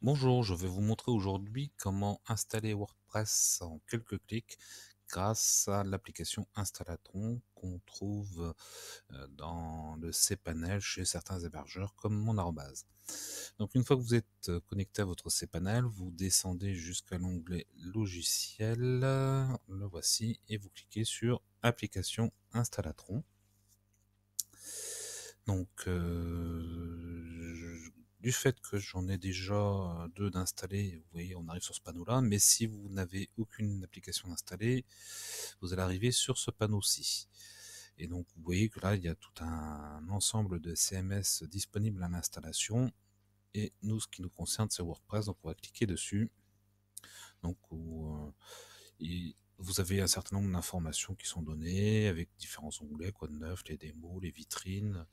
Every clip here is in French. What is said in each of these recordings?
Bonjour, je vais vous montrer aujourd'hui comment installer WordPress en quelques clics grâce à l'application Installatron qu'on trouve euh, dans le cPanel chez certains hébergeurs comme mon arbase. Donc une fois que vous êtes euh, connecté à votre cPanel, vous descendez jusqu'à l'onglet logiciel, le voici, et vous cliquez sur application Installatron. Donc euh, fait que j'en ai déjà euh, deux d'installer, vous voyez, on arrive sur ce panneau-là, mais si vous n'avez aucune application installée, vous allez arriver sur ce panneau-ci. Et donc, vous voyez que là, il y a tout un ensemble de CMS disponibles à l'installation. Et nous, ce qui nous concerne, c'est WordPress, donc on va cliquer dessus. Donc, euh, vous avez un certain nombre d'informations qui sont données avec différents onglets, quoi de neuf, les démos, les vitrines.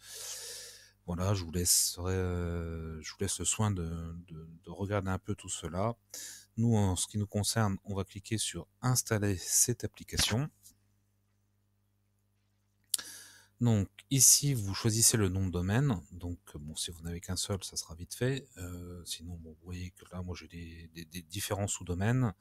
Voilà, je vous laisserai, euh, je vous laisse le soin de, regarder un peu tout cela. Nous, en ce qui nous concerne, on va cliquer sur installer cette application. Donc ici, vous choisissez le nom de domaine. Donc bon, si vous n'avez qu'un seul, ça sera vite fait. Euh, sinon, vous voyez que là, moi, j'ai des, des, différents sous-domaines.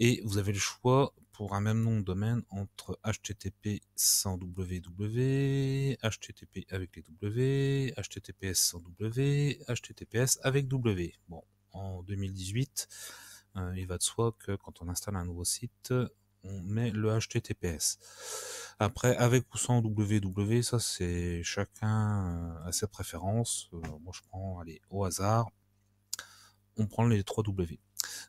Et vous avez le choix un même nom de domaine entre HTTP sans ww HTTP avec les W, HTTPS sans W, HTTPS avec W. Bon, en 2018, euh, il va de soi que quand on installe un nouveau site, on met le HTTPS. Après, avec ou sans ww ça c'est chacun euh, à sa préférence euh, moi je prends, allez, au hasard, on prend les trois W.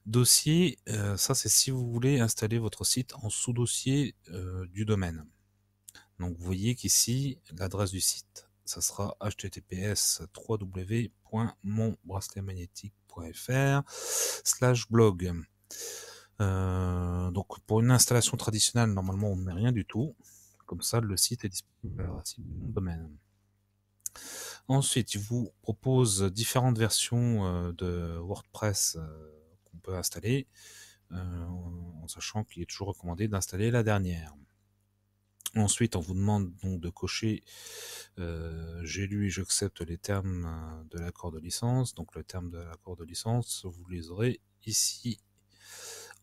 Dossier, euh, ça c'est si vous voulez installer votre site en sous-dossier euh, du domaine. Donc vous voyez qu'ici, l'adresse du site, ça sera https www.monbracelemagnétique.fr slash blog. Euh, donc pour une installation traditionnelle, normalement on ne met rien du tout. Comme ça, le site est disponible le domaine. Ensuite, il vous propose différentes versions de WordPress on peut installer, euh, en sachant qu'il est toujours recommandé d'installer la dernière. Ensuite, on vous demande donc de cocher euh, j'ai lu et j'accepte les termes euh, de l'accord de licence. Donc le terme de l'accord de licence, vous les aurez ici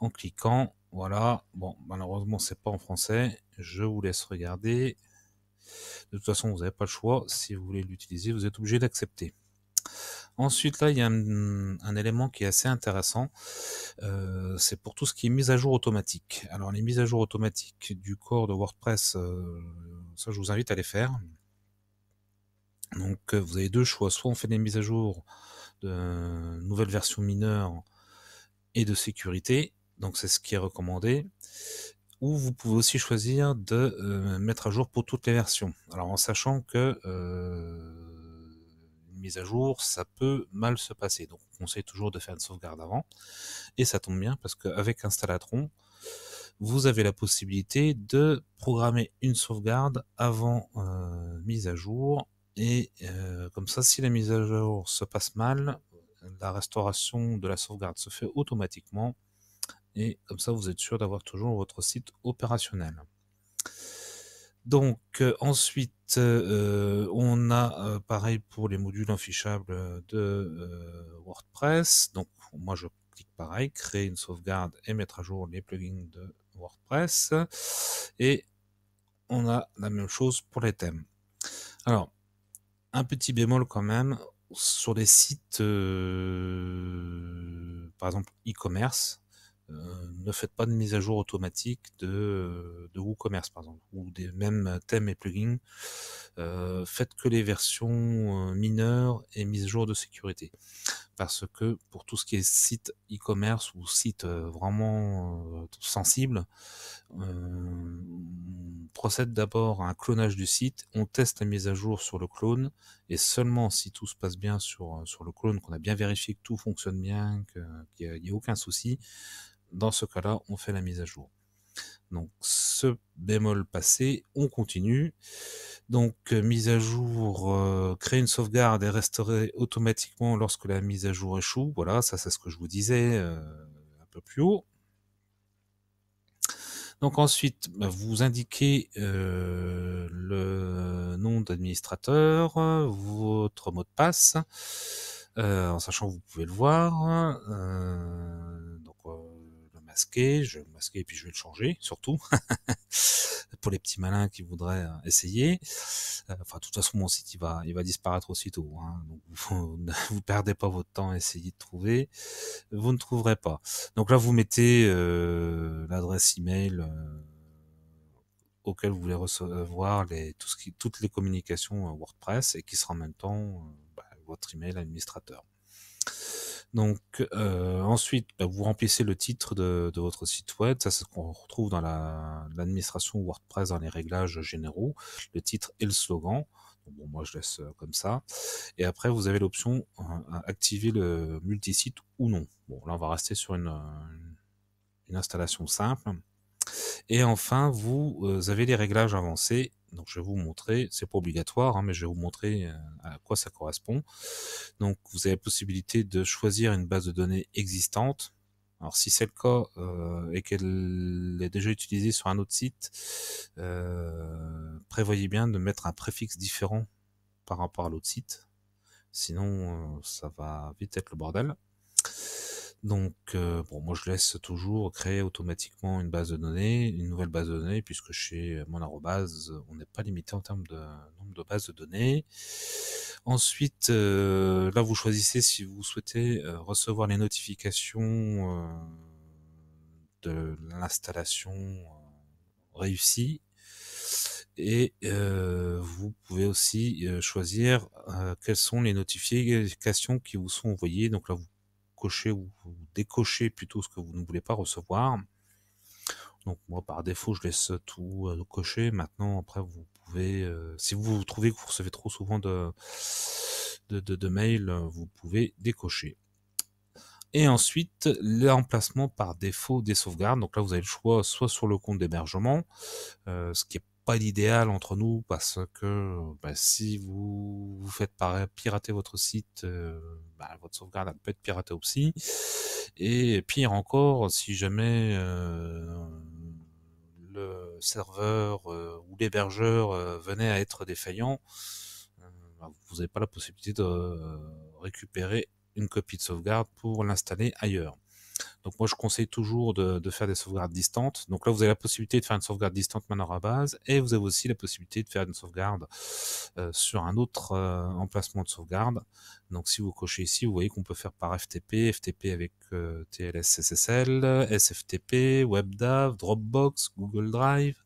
en cliquant. Voilà. Bon, malheureusement, c'est pas en français. Je vous laisse regarder. De toute façon, vous n'avez pas le choix. Si vous voulez l'utiliser, vous êtes obligé d'accepter. Ensuite, là, il y a un, élément qui est assez intéressant. Euh, c'est pour tout ce qui est mise à jour automatique. Alors, les mises à jour automatiques du corps de WordPress, euh, ça, je vous invite à les faire. Donc, euh, vous avez deux choix. Soit on fait des mises à jour de nouvelles versions mineures et de sécurité. Donc, c'est ce qui est recommandé ou vous pouvez aussi choisir de mettre à jour pour toutes les versions. Alors en sachant que euh, mise à jour, ça peut mal se passer. Donc on conseille toujours de faire une sauvegarde avant. Et ça tombe bien parce qu'avec Installatron, vous avez la possibilité de programmer une sauvegarde avant euh, mise à jour. Et euh, comme ça, si la mise à jour se passe mal, la restauration de la sauvegarde se fait automatiquement. Et comme ça, vous êtes sûr d'avoir toujours votre site opérationnel. Donc euh, ensuite, euh, on a euh, pareil pour les modules affichables de WordPress. Donc moi je clique pareil, créer une sauvegarde et mettre à jour les plugins de WordPress. Et on a la même chose pour les thèmes. Alors, un petit bémol quand même, sur les sites, par exemple e-commerce, euh, ne faites pas de mise à jour automatique de, euh, WooCommerce par exemple, ou des mêmes euh, thèmes et plugins. faites que les versions mineures et mises à jour de sécurité. Parce que pour tout ce qui est site e-commerce ou site vraiment sensible, on procède d'abord à un clonage du site, on teste la mise à jour sur le clone, et seulement si tout se passe bien sur, sur le clone, qu'on a bien vérifié que tout fonctionne bien, qu'il n'y a aucun souci, dans ce cas-là, on fait la mise à jour. Donc ce bémol passé, on continue. Donc euh, mise à jour, euh, créer une sauvegarde et restaurer automatiquement lorsque la mise à jour échoue. Voilà, ça c'est ce que je vous disais euh, un peu plus haut. Donc ensuite, bah, vous indiquez le nom d'administrateur, votre mot de passe, en sachant que vous pouvez le voir hein, je vais et puis je vais le changer, surtout. pour les petits malins qui voudraient euh, essayer. Euh, enfin, de toute façon, mon site, il va, il va disparaître aussitôt. Hein, vous, perdez pas votre temps à essayer de trouver. Vous ne trouverez pas. Donc là, vous mettez euh, l'adresse email auquel vous voulez recevoir les, tout ce qui, toutes les communications WordPress et qui sera en même temps bah, votre email administrateur. Donc euh, ensuite, bah, vous remplissez le titre de, votre site web, ça c'est ce qu'on retrouve dans l'administration WordPress dans les réglages généraux, le titre et le slogan. bon, moi je laisse euh, comme ça. Et après, vous avez l'option euh, activer le multisite ou non. Bon, là on va rester sur une, installation simple. Et enfin, vous avez les réglages avancés donc je vais vous montrer, c'est pas obligatoire, hein, mais je vais vous montrer euh, à quoi ça correspond. Donc vous avez la possibilité de choisir une base de données existante. Alors si c'est le cas euh, et qu'elle est déjà utilisée sur un autre site, euh, prévoyez bien de mettre un préfixe différent par rapport à l'autre site. Sinon ça va vite être le bordel. Donc, euh, bon, moi je laisse toujours créer automatiquement une base de données, une nouvelle base de données, puisque chez mon on n'est pas limité en termes de nombre de bases de données. Ensuite, euh, là vous choisissez si vous souhaitez euh, recevoir les notifications de l'installation réussie et vous pouvez aussi choisir quelles sont les notifications qui vous sont envoyées. Donc là, vous cocher ou, décocher plutôt ce que vous ne voulez pas recevoir. Donc moi par défaut je laisse tout euh, cocher. Maintenant après vous pouvez, euh, si vous trouvez que vous recevez trop souvent de, de, mails, euh, vous pouvez décocher. Et ensuite l'emplacement par défaut des sauvegardes. Donc là vous avez le choix soit sur le compte d'hébergement, ce qui est pas l'idéal entre nous parce que bah, si vous vous faites pirater votre site, euh, bah, votre sauvegarde peut être piratée aussi. Et pire encore, si jamais euh, le serveur euh, ou l'hébergeur venait à être défaillant, bah, vous n'avez pas la possibilité de récupérer une copie de sauvegarde pour l'installer ailleurs. Donc moi, je conseille toujours de, faire des sauvegardes distantes. Donc là, vous avez la possibilité de faire une sauvegarde distante maintenant à base, et vous avez aussi la possibilité de faire une sauvegarde euh, sur un autre euh, emplacement de sauvegarde. Donc si vous cochez ici, vous voyez qu'on peut faire par FTP, FTP avec euh, TLS SSL, SFTP, WebDAV, Dropbox, Google Drive,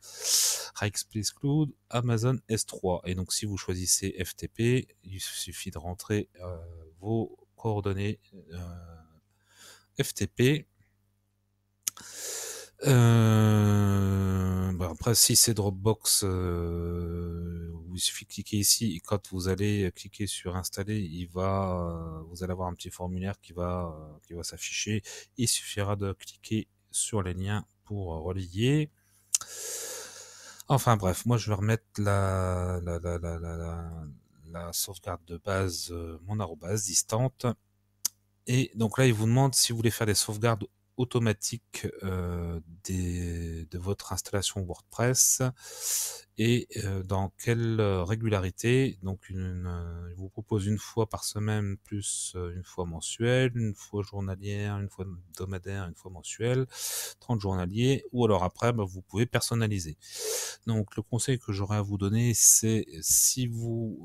Rackspace Cloud, Amazon S3. Et donc si vous choisissez FTP, il suffit de rentrer vos coordonnées. FTP. Euh, après, si c'est Dropbox, euh, il suffit de cliquer ici et quand vous allez cliquer sur installer, il va, euh, vous allez avoir un petit formulaire qui va, qui va s'afficher. Il suffira de cliquer sur les liens pour relier. Enfin bref, moi je vais remettre la, la, la, la, la sauvegarde de base, mon arrobase distante. Et donc là, il vous demande si vous voulez faire des sauvegardes automatique euh, des, de votre installation WordPress et euh, dans quelle euh, régularité. Donc, une, vous propose une fois par semaine, plus une fois mensuelle, une fois journalière, une fois hebdomadaire, une fois mensuelle, 30 journaliers, ou alors après, bah, vous pouvez personnaliser. Donc, le conseil que j'aurais à vous donner, c'est si vous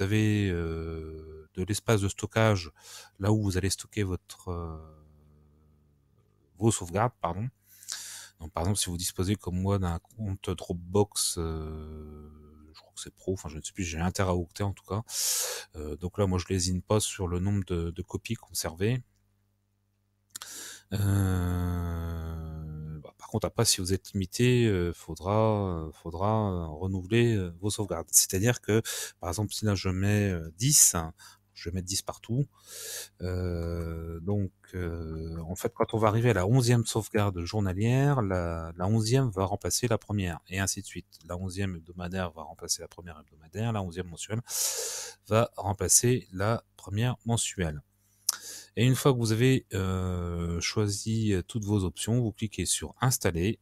avez de l'espace de stockage là où vous allez stocker votre vos sauvegardes, pardon. Donc, par exemple, si vous disposez comme moi d'un compte Dropbox, euh, je crois que c'est pro, enfin je ne sais plus, j'ai un teraoctet en tout cas. Euh, donc là, moi je lésine pas sur le nombre de, copies conservées. Euh, bah, par contre, après, si vous êtes limité, faudra, faudra renouveler vos sauvegardes. C'est-à-dire que, par exemple, si là je mets 10, je mettre 10 partout. Euh, donc, euh, en fait, quand on va arriver à la 11e sauvegarde journalière, la, la 11e va remplacer la première, et ainsi de suite. La 11e hebdomadaire va remplacer la première hebdomadaire, la 11e mensuelle va remplacer la première mensuelle. Et une fois que vous avez euh, choisi toutes vos options, vous cliquez sur installer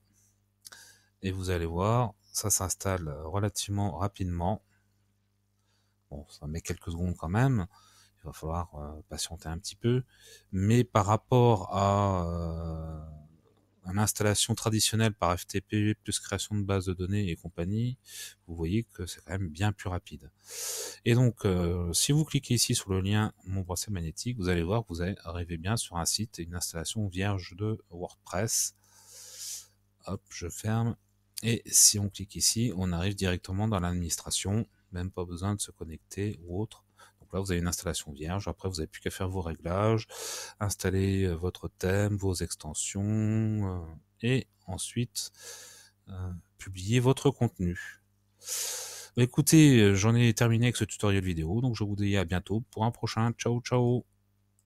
et vous allez voir, ça s'installe relativement rapidement. Bon, ça met quelques secondes quand même va falloir euh, patienter un petit peu. Mais par rapport à une euh, installation traditionnelle par FTP plus création de base de données et compagnie, vous voyez que c'est quand même bien plus rapide. Et donc, euh, si vous cliquez ici sur le lien Mon bracelet magnétique, vous allez voir que vous arrivez bien sur un site et une installation vierge de WordPress. Hop, je ferme. Et si on clique ici, on arrive directement dans l'administration, même pas besoin de se connecter ou autre vous avez une installation vierge. Après, vous n'avez plus qu'à faire vos réglages, installer euh, votre thème, vos extensions, euh, et ensuite euh, publier votre contenu. Écoutez, j'en ai terminé avec ce tutoriel vidéo, donc je vous dis à bientôt pour un prochain. Ciao, ciao